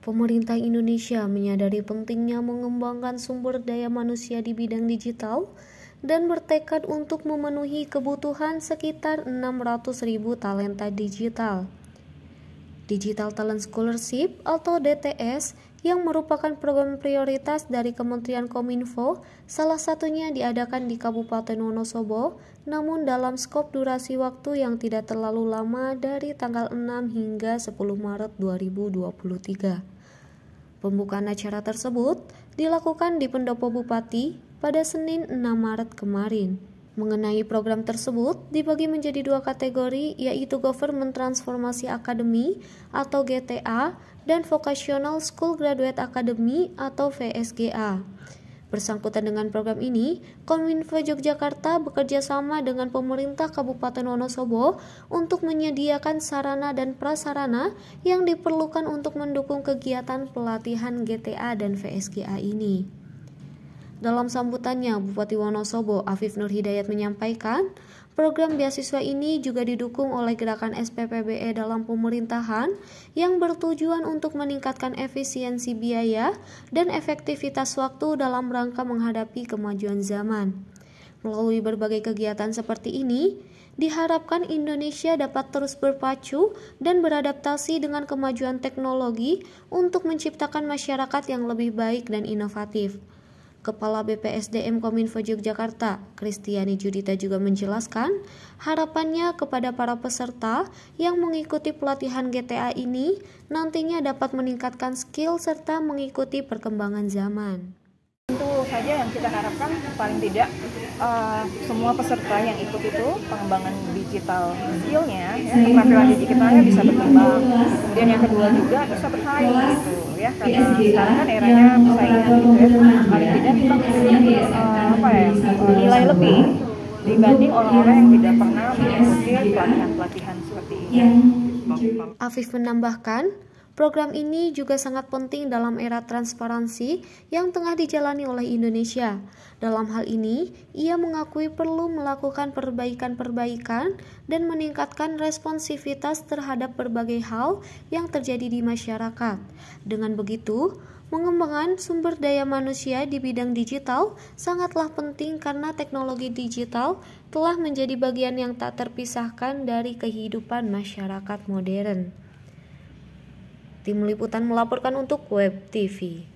Pemerintah Indonesia menyadari pentingnya mengembangkan sumber daya manusia di bidang digital dan bertekad untuk memenuhi kebutuhan sekitar 600.000 talenta digital. Digital Talent Scholarship atau DTS yang merupakan program prioritas dari Kementerian Kominfo, salah satunya diadakan di Kabupaten Wonosobo, namun dalam skop durasi waktu yang tidak terlalu lama dari tanggal 6 hingga 10 Maret 2023. Pembukaan acara tersebut dilakukan di Pendopo Bupati pada Senin 6 Maret kemarin. Mengenai program tersebut dibagi menjadi dua kategori yaitu Government Transformasi Academy atau GTA dan Vocational School Graduate Academy atau VSGA. Bersangkutan dengan program ini, Kominfo Yogyakarta bekerja sama dengan pemerintah Kabupaten Wonosobo untuk menyediakan sarana dan prasarana yang diperlukan untuk mendukung kegiatan pelatihan GTA dan VSGA ini. Dalam sambutannya, Bupati Wonosobo Afif Nur Hidayat menyampaikan, program beasiswa ini juga didukung oleh gerakan SPPBE dalam pemerintahan yang bertujuan untuk meningkatkan efisiensi biaya dan efektivitas waktu dalam rangka menghadapi kemajuan zaman. Melalui berbagai kegiatan seperti ini, diharapkan Indonesia dapat terus berpacu dan beradaptasi dengan kemajuan teknologi untuk menciptakan masyarakat yang lebih baik dan inovatif. Kepala BPSDM Kominfo Yogyakarta, Kristiani Judita juga menjelaskan, harapannya kepada para peserta yang mengikuti pelatihan GTA ini nantinya dapat meningkatkan skill serta mengikuti perkembangan zaman. Tentu saja yang kita harapkan paling tidak uh, semua peserta yang ikut itu pengembangan digital skillnya, ya, keterampilan digitalnya bisa berkembang. Kemudian yang kedua juga bisa bersaing gitu ya, karena sekarang kan eranya persaingan gitu ya orang-orang yang tidak pernah mengikuti pelatihan-pelatihan seperti ini. Iya. Afif menambahkan, program ini juga sangat penting dalam era transparansi yang tengah dijalani oleh Indonesia. Dalam hal ini, ia mengakui perlu melakukan perbaikan-perbaikan dan meningkatkan responsivitas terhadap berbagai hal yang terjadi di masyarakat. Dengan begitu, Mengembangkan sumber daya manusia di bidang digital sangatlah penting karena teknologi digital telah menjadi bagian yang tak terpisahkan dari kehidupan masyarakat modern. Tim liputan melaporkan untuk Web TV.